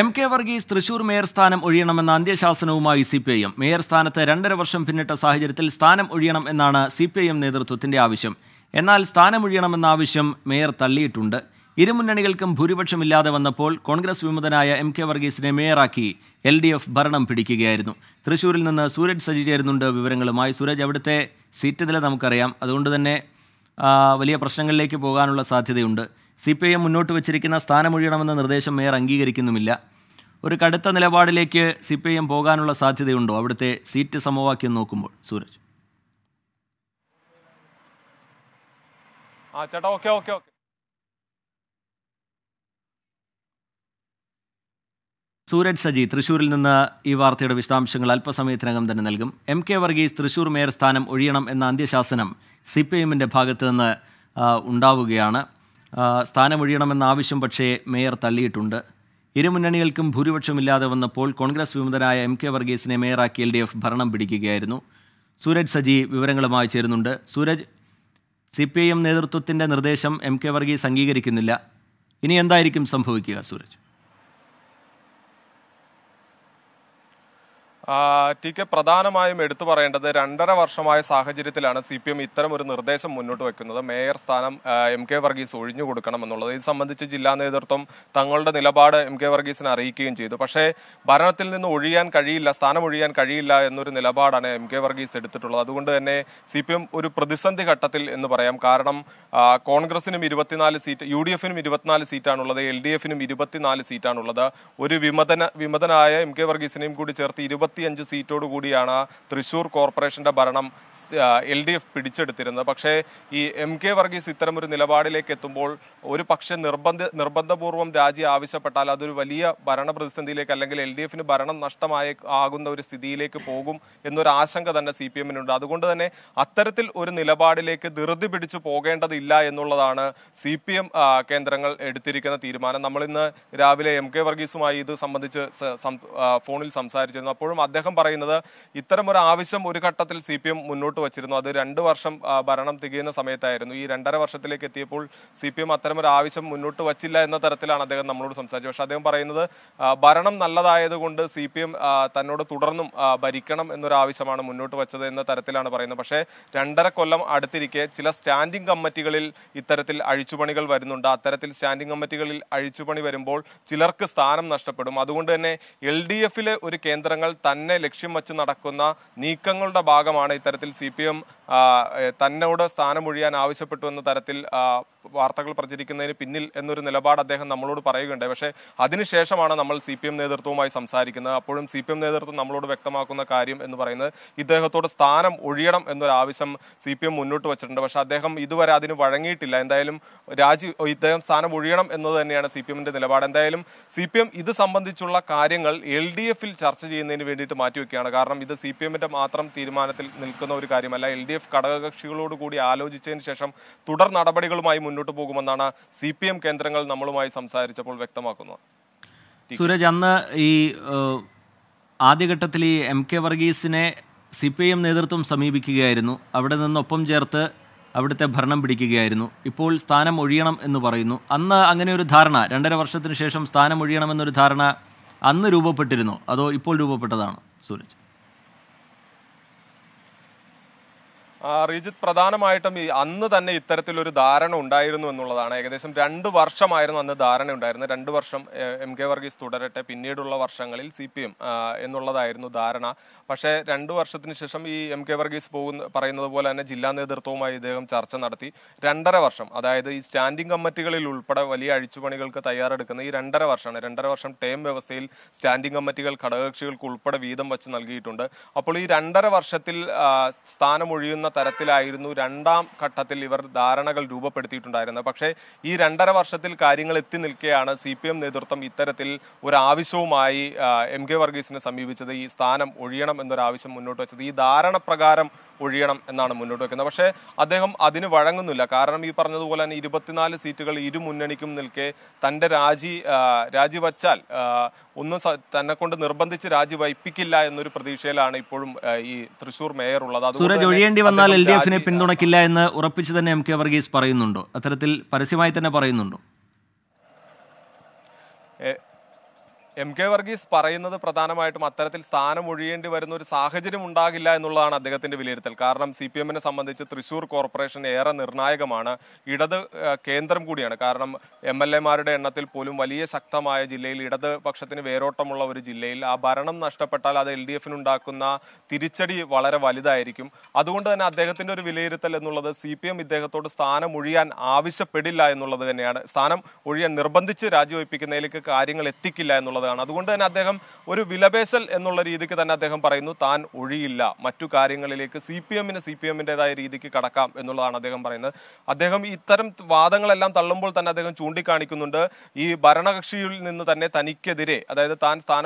M K Varghese Thrissur mayor സ്ഥാനം ഒഴിയണമെന്ന അന്ത്യശാസനവുമായി C P I M mayor സ്ഥാനത്ത് രണ്ടര വർഷം പിന്നിട്ട സാഹചര്യത്തിൽ സ്ഥാനം ഒഴിയണം എന്നാണ് സി പി ഐ എം നേതൃത്വത്തിന്റെ ആവശ്യം എന്നാൽ സ്ഥാനം ഒഴിയണമെന്ന ആവശ്യം മേയർ തള്ളിയിട്ടുണ്ട് ഇരുമുന്നണികൾക്കും ഭൂരിപക്ഷമില്ലാതെ വന്നപ്പോൾ കോൺഗ്രസ് വിമതനായ എം കെ വർഗീസിനെ മേയറാക്കി എൽ ഡി എഫ് ഭരണം പിടിക്കുകയായിരുന്നു തൃശൂരിൽ നിന്ന് സൂരജ് സജി ചേരുന്നുണ്ട് വിവരങ്ങളുമായി സൂരജ് അവിടുത്തെ സീറ്റ് നില നമുക്കറിയാം അതുകൊണ്ട് തന്നെ വലിയ പ്രശ്നങ്ങളിലേക്ക് പോകാനുള്ള സാധ്യതയുണ്ട് സി പി ഐ എം മുന്നോട്ട് വച്ചിരിക്കുന്ന സ്ഥാനമൊഴിയണമെന്ന നിർദ്ദേശം മേയർ അംഗീകരിക്കുന്നുമില്ല ഒരു കടുത്ത നിലപാടിലേക്ക് സി പി ഐ എം പോകാനുള്ള സാധ്യതയുണ്ടോ അവിടുത്തെ സീറ്റ് സമവാക്യം നോക്കുമ്പോൾ സൂരജ് ആ ചേട്ടാ okay okay okay Sooraj Saji തൃശൂരിൽ നിന്ന് ഈ വാർത്തയുടെ വിശദാംശങ്ങൾ അല്പസമയത്തിനകം തന്നെ നൽകും M K Varghese Thrissur mayor സ്ഥാനം ഒഴിയണം എന്ന അന്ത്യശാസനം സി പി ഐ എമ്മിൻ്റെ ഭാഗത്ത് നിന്ന് ഉണ്ടാവുകയാണ് സ്ഥാനമൊഴിയണമെന്ന ആവശ്യം പക്ഷേ മേയർ തള്ളിയിട്ടുണ്ട് ഇരുമുന്നണികൾക്കും ഭൂരിപക്ഷമില്ലാതെ വന്നപ്പോൾ കോൺഗ്രസ് വിമതരായ എം കെ വർഗീസിനെ മേയറാക്കി എൽ ഡി എഫ് ഭരണം പിടിക്കുകയായിരുന്നു സൂരജ് സജി വിവരങ്ങളുമായി ചേരുന്നുണ്ട് Sooraj C P I M നേതൃത്വത്തിൻ്റെ നിർദ്ദേശം എം കെ വർഗീസ് അംഗീകരിക്കുന്നില്ല ഇനി എന്തായിരിക്കും സംഭവിക്കുക സൂരജ് ടി കെ പ്രധാനമായും എടുത്തു പറയേണ്ടത് രണ്ടര വർഷമായ സാഹചര്യത്തിലാണ് സി പി എം ഇത്തരം ഒരു നിർദ്ദേശം മുന്നോട്ട് വെക്കുന്നത് മേയർ സ്ഥാനം എം കെ വർഗീസ് ഒഴിഞ്ഞു കൊടുക്കണം എന്നുള്ളത് ഇത് സംബന്ധിച്ച് ജില്ലാ നേതൃത്വം തങ്ങളുടെ നിലപാട് എം കെ വർഗീസിനെ അറിയിക്കുകയും ചെയ്തു പക്ഷേ ഭരണത്തിൽ നിന്ന് ഒഴിയാൻ കഴിയില്ല സ്ഥാനം ഒഴിയാൻ കഴിയില്ല എന്നൊരു നിലപാടാണ് എം കെ വർഗീസ് എടുത്തിട്ടുള്ളത് അതുകൊണ്ട് തന്നെ സി പി എം ഒരു പ്രതിസന്ധി ഘട്ടത്തിൽ എന്ന് പറയാം കാരണം കോൺഗ്രസിനും ഇരുപത്തിനാല് സീറ്റ് യു ഡി എഫിനും ഇരുപത്തിനാല് സീറ്റാണുള്ളത് എൽ ഡി എഫിനും ഇരുപത്തിനാല് സീറ്റാണുള്ളത് ഒരു വിമതന വിമതനായ എം കെ വർഗീസിനെയും കൂടി ചേർത്ത് ഇരുപത്തി നാൽപ്പത്തിയഞ്ച് സീറ്റോട് കൂടിയാണ് തൃശൂർ കോർപ്പറേഷന്റെ ഭരണം എൽ ഡി എഫ് പിടിച്ചെടുത്തിരുന്നത് പക്ഷേ ഈ എം കെ വർഗീസ് ഇത്തരമൊരു നിലപാടിലേക്ക് എത്തുമ്പോൾ ഒരു പക്ഷേ നിർബന്ധ നിർബന്ധപൂർവ്വം രാജി ആവശ്യപ്പെട്ടാൽ അതൊരു വലിയ ഭരണ പ്രതിസന്ധിയിലേക്ക് അല്ലെങ്കിൽ എൽ ഡി എഫിന് ഭരണം നഷ്ടമായ ആകുന്ന ഒരു സ്ഥിതിയിലേക്ക് പോകും എന്നൊരു ആശങ്ക തന്നെ സി പി എമ്മിനുണ്ട് അതുകൊണ്ട് തന്നെ അത്തരത്തിൽ ഒരു നിലപാടിലേക്ക് ധൃതി പിടിച്ചു പോകേണ്ടതില്ല എന്നുള്ളതാണ് സി പി എം കേന്ദ്രങ്ങൾ എടുത്തിരിക്കുന്ന തീരുമാനം നമ്മൾ ഇന്ന് രാവിലെ എം കെ വർഗീസുമായി ഇത് സംബന്ധിച്ച് ഫോണിൽ സംസാരിച്ചിരുന്നു അപ്പോഴും അദ്ദേഹം പറയുന്നത് ഇത്തരം ഒരു ആവശ്യം ഒരു ഘട്ടത്തിൽ സി പി എം മുന്നോട്ട് വച്ചിരുന്നു അത് രണ്ട് വർഷം ഭരണം തികയുന്ന സമയത്തായിരുന്നു ഈ രണ്ടര വർഷത്തിലേക്ക് എത്തിയപ്പോൾ സി പി എം അത്തരം ഒരു ആവശ്യം മുന്നോട്ട് വച്ചില്ല എന്ന തരത്തിലാണ് അദ്ദേഹം നമ്മളോട് സംസാരിച്ചത് പക്ഷെ അദ്ദേഹം പറയുന്നത് ഭരണം നല്ലതായതുകൊണ്ട് സി പി എം തന്നോട് തുടർന്നും ഭരിക്കണം എന്നൊരു ആവശ്യമാണ് മുന്നോട്ട് വച്ചത് എന്ന തരത്തിലാണ് പറയുന്നത് പക്ഷേ രണ്ടര കൊല്ലം അടുത്തിരിക്കെ ചില സ്റ്റാൻഡിംഗ് കമ്മിറ്റികളിൽ ഇത്തരത്തിൽ അഴിച്ചുപണികൾ വരുന്നുണ്ട് അത്തരത്തിൽ സ്റ്റാൻഡിംഗ് കമ്മിറ്റികളിൽ അഴിച്ചുപണി വരുമ്പോൾ ചിലർക്ക് സ്ഥാനം നഷ്ടപ്പെടും അതുകൊണ്ട് തന്നെ എൽ ഡി എഫിലെ ഒരു കേന്ദ്രങ്ങൾ തന്നെ ലക്ഷ്യം വച്ച് നടക്കുന്ന നീക്കങ്ങളുടെ ഭാഗമാണ് ഇത്തരത്തിൽ സി പി എം തന്നോട് സ്ഥാനമൊഴിയാൻ ആവശ്യപ്പെട്ടു എന്ന തരത്തിൽ വാർത്തകൾ പ്രചരിക്കുന്നതിന് പിന്നിൽ എന്നൊരു നിലപാട് അദ്ദേഹം നമ്മളോട് പറയുകയുണ്ടായി പക്ഷേ അതിനുശേഷമാണ് നമ്മൾ സി പി എം നേതൃത്വവുമായി സംസാരിക്കുന്നത് അപ്പോഴും സി പി എം നേതൃത്വം നമ്മളോട് വ്യക്തമാക്കുന്ന കാര്യം എന്ന് പറയുന്നത് ഇദ്ദേഹത്തോട് സ്ഥാനം ഒഴിയണം എന്നൊരു ആവശ്യം സി പി എം മുന്നോട്ട് വെച്ചിട്ടുണ്ട് പക്ഷേ അദ്ദേഹം ഇതുവരെ അതിന് വഴങ്ങിയിട്ടില്ല എന്തായാലും രാജി ഇദ്ദേഹം സ്ഥാനം ഒഴിയണം എന്നത് തന്നെയാണ് സി പി എമ്മിൻ്റെ നിലപാട് എന്തായാലും സി പി എം ഇത് സംബന്ധിച്ചുള്ള കാര്യങ്ങൾ എൽ ഡി എഫിൽ ചർച്ച ചെയ്യുന്നതിന് വേണ്ടിയിട്ട് മാറ്റിവെക്കുകയാണ് കാരണം ഇത് സി പി എമ്മിൻ്റെ മാത്രം തീരുമാനത്തിൽ നിൽക്കുന്ന ഒരു കാര്യമല്ല എൽ ഡി എഫ് എഫ് ഘടകകക്ഷികളോട് കൂടി ആലോചിച്ചതിന് ശേഷം തുടർ നടപടികളുമായി മുന്നോട്ട് പോകുമെന്നാണ് സി പി എം കേന്ദ്രങ്ങൾ നമ്മളുമായി സംസാരിച്ചപ്പോൾ വ്യക്തമാക്കുന്നത് സുരജ് അന്ന് ഈ ആദ്യഘട്ടത്തിൽ ഈ എം കെ വർഗീസിനെ സി പി എം നേതൃത്വം സമീപിക്കുകയായിരുന്നു അവിടെ നിന്നൊപ്പം ചേർത്ത് അവിടുത്തെ ഭരണം പിടിക്കുകയായിരുന്നു ഇപ്പോൾ സ്ഥാനം ഒഴിയണം എന്ന് പറയുന്നു അന്ന് അങ്ങനെ ഒരു ധാരണ രണ്ടര വർഷത്തിന് ശേഷം സ്ഥാനം ഒഴിയണമെന്നൊരു ധാരണ അന്ന് രൂപപ്പെട്ടിരുന്നു അതോ ഇപ്പോൾ രൂപപ്പെട്ടതാണ് സൂരജ് റിജിത്ത് പ്രധാനമായിട്ടും ഈ അന്ന് തന്നെ ഇത്തരത്തിലൊരു ധാരണ ഉണ്ടായിരുന്നു എന്നുള്ളതാണ് ഏകദേശം രണ്ട് വർഷമായിരുന്നു അന്ന് ധാരണ ഉണ്ടായിരുന്നത് രണ്ട് വർഷം എം കെ വർഗീസ് തുടരട്ടെ പിന്നീടുള്ള വർഷങ്ങളിൽ സി പി എം എന്നുള്ളതായിരുന്നു ധാരണ പക്ഷേ രണ്ട് വർഷത്തിന് ശേഷം ഈ എം കെ വർഗീസ് പോകുന്ന പറയുന്നത് പോലെ തന്നെ ജില്ലാ നേതൃത്വവുമായി ഇദ്ദേഹം ചർച്ച നടത്തി രണ്ടര വർഷം അതായത് ഈ സ്റ്റാൻഡിംഗ് കമ്മിറ്റികളിൽ ഉൾപ്പെടെ വലിയ അഴിച്ചുപണികൾക്ക് തയ്യാറെടുക്കുന്ന ഈ രണ്ടര വർഷമാണ് രണ്ടര വർഷം ടേം വ്യവസ്ഥയിൽ സ്റ്റാൻഡിംഗ് കമ്മിറ്റികൾ ഘടകകക്ഷികൾക്ക് ഉൾപ്പെടെ വീതം വച്ച് നൽകിയിട്ടുണ്ട് അപ്പോൾ ഈ രണ്ടര വർഷത്തിൽ സ്ഥാനമൊഴിയുന്ന തരത്തിലായിരുന്നു രണ്ടാം ഘട്ടത്തിൽ ഇവർ ധാരണകൾ രൂപപ്പെടുത്തിയിട്ടുണ്ടായിരുന്നത് പക്ഷേ ഈ രണ്ടര വർഷത്തിൽ കാര്യങ്ങൾ എത്തി നിൽക്കുകയാണ് സി പി എം നേതൃത്വം ഇത്തരത്തിൽ ഒരു ആവശ്യവുമായി എം കെ വർഗീസിനെ സമീപിച്ചത് ഈ സ്ഥാനം ഒഴിയണം എന്നൊരാവശ്യം മുന്നോട്ട് വെച്ചത് ഈ ധാരണ പ്രകാരം ഒഴിയണം എന്നാണ് മുന്നോട്ട് വെക്കുന്നത് പക്ഷേ അദ്ദേഹം അതിന് വഴങ്ങുന്നില്ല കാരണം ഈ പറഞ്ഞതുപോലെ തന്നെ ഇരുപത്തിനാല് സീറ്റുകൾ ഇരു മുന്നണിക്കും നിൽക്കെ തൻ്റെ രാജി രാജിവച്ചാൽ ഒന്നും തന്നെ കൊണ്ട് നിർബന്ധിച്ച് രാജിവയ്പ്പിക്കില്ല എന്നൊരു പ്രതീക്ഷയിലാണ് ഇപ്പോഴും ഈ തൃശൂർ മേയർ ഉള്ളത് സൂരജ് ഒഴിയേണ്ടി വന്നാൽ എൽ ഡി എഫിനെ പിന്തുണക്കില്ല എന്ന് ഉറപ്പിച്ച് തന്നെ എം കെ വർഗീസ് പറയുന്നുണ്ടോ അത്തരത്തിൽ പരസ്യമായി തന്നെ പറയുന്നുണ്ടോ എം കെ വർഗീസ് പറയുന്നത് പ്രധാനമായിട്ടും അത്തരത്തിൽ സ്ഥാനം ഒഴിയേണ്ടി വരുന്ന ഒരു സാഹചര്യം ഉണ്ടാകില്ല എന്നുള്ളതാണ് അദ്ദേഹത്തിന്റെ വിലയിരുത്തൽ കാരണം സി പി എമ്മിനെ സംബന്ധിച്ച് തൃശൂർ കോർപ്പറേഷൻ ഏറെ നിർണായകമാണ് ഇടത് കേന്ദ്രം കൂടിയാണ് കാരണം എം എൽ എമാരുടെ എണ്ണത്തിൽ പോലും വലിയ ശക്തമായ ജില്ലയിൽ ഇടത് പക്ഷത്തിന് വേരോട്ടമുള്ള ഒരു ജില്ലയിൽ ആ ഭരണം നഷ്ടപ്പെട്ടാൽ അത് എൽ ഡി എഫിനുണ്ടാക്കുന്ന തിരിച്ചടി വളരെ വലുതായിരിക്കും അതുകൊണ്ട് തന്നെ അദ്ദേഹത്തിന്റെ ഒരു വിലയിരുത്തൽ എന്നുള്ളത് സി പി എം ഇദ്ദേഹത്തോട് സ്ഥാനം ഒഴിയാൻ ആവശ്യപ്പെടില്ല എന്നുള്ളത് തന്നെയാണ് സ്ഥാനം ഒഴിയാൻ നിർബന്ധിച്ച് രാജിവയ്പ്പിക്കുന്നതിലേക്ക് കാര്യങ്ങൾ എത്തിക്കില്ല എന്നുള്ളത് എന്നുള്ളതാണ് അതുകൊണ്ട് തന്നെ അദ്ദേഹം ഒരു വിലപേശൽ എന്നുള്ള രീതിക്ക് തന്നെ അദ്ദേഹം പറയുന്നു താൻ ഒഴിയില്ല മറ്റു കാര്യങ്ങളിലേക്ക് സി പി എമ്മിന് സി പി എമ്മിൻ്റെതായ രീതിക്ക് കടക്കാം എന്നുള്ളതാണ് അദ്ദേഹം പറയുന്നത് അദ്ദേഹം ഇത്തരം വാദങ്ങളെല്ലാം തള്ളുമ്പോൾ തന്നെ അദ്ദേഹം ചൂണ്ടിക്കാണിക്കുന്നുണ്ട് ഈ ഭരണകക്ഷിയിൽ നിന്ന് തന്നെ തനിക്കെതിരെ അതായത് താൻ സ്ഥാനം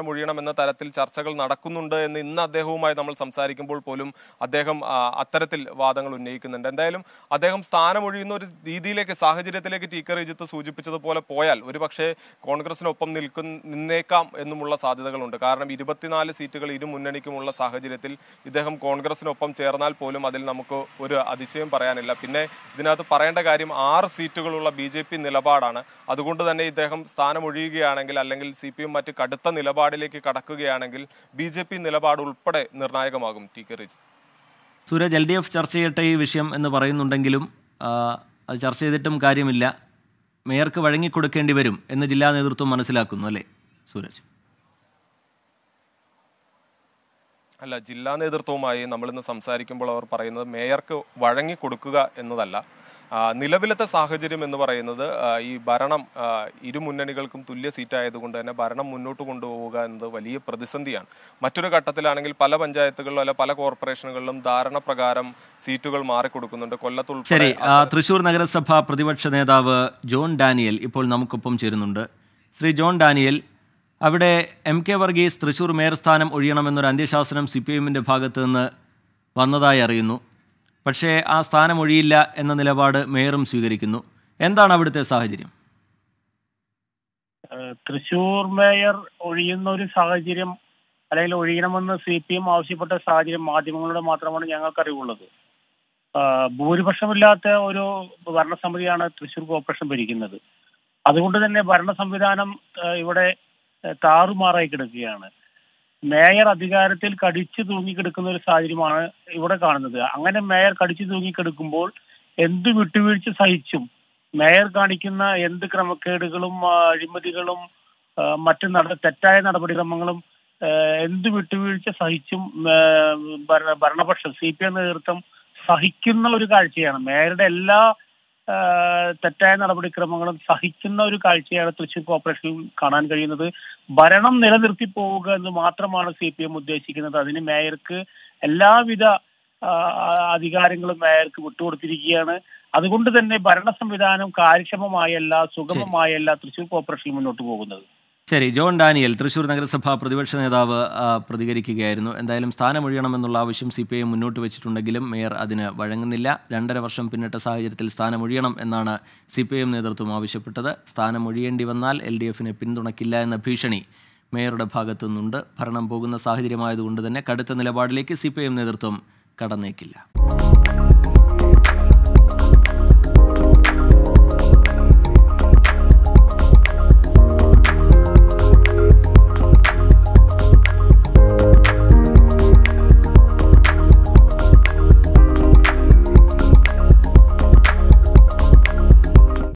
എന്ന തരത്തിൽ ചർച്ചകൾ നടക്കുന്നുണ്ട് എന്ന് ഇന്ന് അദ്ദേഹവുമായി നമ്മൾ സംസാരിക്കുമ്പോൾ പോലും അദ്ദേഹം അത്തരത്തിൽ വാദങ്ങൾ ഉന്നയിക്കുന്നുണ്ട് എന്തായാലും അദ്ദേഹം സ്ഥാനം ഒഴിയുന്ന ഒരു രീതിയിലേക്ക് സാഹചര്യത്തിലേക്ക് ടീക്കർ രജിത്ത് സൂചിപ്പിച്ചതുപോലെ പോയാൽ ഒരുപക്ഷെ കോൺഗ്രസിനൊപ്പം നിൽക്കുന്ന നിന്നേ വന്നേക്കാം എന്നുമുള്ള സാധ്യതകളുണ്ട് കാരണം ഇരുപത്തിനാല് സീറ്റുകൾ ഇരു മുന്നണിക്കുമുള്ള സാഹചര്യത്തിൽ ഇദ്ദേഹം കോൺഗ്രസിനൊപ്പം ചേർന്നാൽ പോലും അതിൽ നമുക്ക് ഒരു അതിശയം പറയാനില്ല പിന്നെ ഇതിനകത്ത് പറയേണ്ട കാര്യം ആറ് സീറ്റുകളുള്ള ബി ജെ പി നിലപാടാണ് അതുകൊണ്ട് തന്നെ ഇദ്ദേഹം സ്ഥാനമൊഴിയുകയാണെങ്കിൽ അല്ലെങ്കിൽ സി പി എം മറ്റ് കടുത്ത നിലപാടിലേക്ക് കടക്കുകയാണെങ്കിൽ ബി ജെ പി നിലപാട് ഉൾപ്പെടെ നിർണായകമാകും T K Rijith Surya L D F ചർച്ച ചെയ്യട്ടെ ഈ വിഷയം എന്ന് പറയുന്നുണ്ടെങ്കിലും അത് ചർച്ച ചെയ്തിട്ടും കാര്യമില്ല മേയർക്ക് വഴങ്ങിക്കൊടുക്കേണ്ടി വരും എന്ന് ജില്ലാ നേതൃത്വം മനസ്സിലാക്കുന്നു അല്ലേ സൂരജ് അല്ല ജില്ലാ നേതൃത്വവുമായി നമ്മൾ ഇന്ന് സംസാരിക്കുമ്പോൾ അവർ പറയുന്നത് മേയർക്ക് വഴങ്ങി കൊടുക്കുക എന്നതല്ല നിലവിലത്തെ സാഹചര്യം എന്ന് പറയുന്നത് ഈ ഭരണം ഇരു മുന്നണികൾക്കും തുല്യ സീറ്റായതുകൊണ്ട് തന്നെ ഭരണം മുന്നോട്ട് കൊണ്ടുപോവുക എന്നത് വലിയ പ്രതിസന്ധിയാണ് മറ്റൊരു ഘട്ടത്തിലാണെങ്കിൽ പല പഞ്ചായത്തുകളിലും അല്ല പല കോർപ്പറേഷനുകളിലും ധാരണ പ്രകാരം സീറ്റുകൾ മാറിക്കൊടുക്കുന്നുണ്ട് കൊല്ലത്തു ശരി തൃശൂർ നഗരസഭ പ്രതിപക്ഷ നേതാവ് ജോൺ ഡാനിയൽ ഇപ്പോൾ നമുക്കൊപ്പം ചേരുന്നുണ്ട് ശ്രീ ജോൺ ഡാനിയൽ അവിടെ M K Varghese Thrissur mayor സ്ഥാനം ഒഴിയണമെന്നൊരു അന്ത്യശാസനം സി പി എമ്മിൻ്റെ ഭാഗത്തു നിന്ന് വന്നതായി അറിയുന്നു പക്ഷേ ആ സ്ഥാനം ഒഴിയില്ല എന്ന നിലപാട് മേയറും സ്വീകരിക്കുന്നു എന്താണ് അവിടുത്തെ സാഹചര്യം തൃശൂർ മേയർ ഒഴിയുന്ന ഒരു സാഹചര്യം അല്ലെങ്കിൽ ഒഴിയണമെന്ന് സി പി എം ആവശ്യപ്പെട്ട സാഹചര്യം മാധ്യമങ്ങളുടെ മാത്രമാണ് ഞങ്ങൾക്ക് അറിവുള്ളത് ഭൂരിപക്ഷമില്ലാത്ത ഒരു ഭരണസമിതിയാണ് തൃശൂർ കോർപ്പറേഷൻ ഭരിക്കുന്നത് അതുകൊണ്ട് തന്നെ ഭരണ സംവിധാനം ഇവിടെ താറുമാറായി കിടക്കുകയാണ് മേയർ അധികാരത്തിൽ കടിച്ചു തൂങ്ങിക്കിടക്കുന്ന ഒരു സാഹചര്യമാണ് ഇവിടെ കാണുന്നത് അങ്ങനെ മേയർ കടിച്ചു തൂങ്ങിക്കിടക്കുമ്പോൾ എന്ത് വിട്ടുവീഴ്ച സഹിച്ചും മേയർ കാണിക്കുന്ന എന്ത് ക്രമക്കേടുകളും അഴിമതികളും മറ്റു നട തെറ്റായ നടപടിക്രമങ്ങളും എന്ത് വിട്ടുവീഴ്ച സഹിച്ചും ഭരണപക്ഷം സി പി എം നേതൃത്വം സഹിക്കുന്ന ഒരു കാഴ്ചയാണ് മേയറുടെ എല്ലാ തെറ്റായ നടപടിക്രമങ്ങളും സഹിക്കുന്ന ഒരു കാഴ്ചയാണ് തൃശൂർ കോർപ്പറേഷനിൽ കാണാൻ കഴിയുന്നത് ഭരണം നിലനിർത്തി പോവുക എന്ന് മാത്രമാണ് സി പി എം ഉദ്ദേശിക്കുന്നത് അതിന് മേയർക്ക് എല്ലാവിധ അധികാരങ്ങളും മേയർക്ക് വിട്ടുകൊടുത്തിരിക്കുകയാണ് അതുകൊണ്ട് തന്നെ ഭരണ സംവിധാനം കാര്യക്ഷമമായല്ല സുഗമമായല്ല തൃശൂർ കോർപ്പറേഷനിൽ മുന്നോട്ട് പോകുന്നത് ശരി ജോൺ ഡാനിയൽ തൃശൂർ നഗരസഭ പ്രതിപക്ഷ നേതാവ് പ്രതികരിക്കുകയായിരുന്നു എന്തായാലും സ്ഥാനമൊഴിയണമെന്നുള്ള ആവശ്യം സി പി ഐ മുന്നോട്ട് വെച്ചിട്ടുണ്ടെങ്കിലും മേയർ അതിന് വഴങ്ങുന്നില്ല രണ്ടര വർഷം പിന്നിട്ട സാഹചര്യത്തിൽ സ്ഥാനമൊഴിയണം എന്നാണ് സി പി ഐ നേതൃത്വം ആവശ്യപ്പെട്ടത് സ്ഥാനമൊഴിയേണ്ടി വന്നാൽ എൽ ഡി എഫിനെ പിന്തുണക്കില്ല എന്ന ഭീഷണി മേയറുടെ ഭാഗത്തുനിന്നുണ്ട് ഭരണം പോകുന്ന സാഹചര്യമായതുകൊണ്ട് തന്നെ കടുത്ത നിലപാടിലേക്ക് സി പി ഐ എം നേതൃത്വം കടന്നേക്കില്ല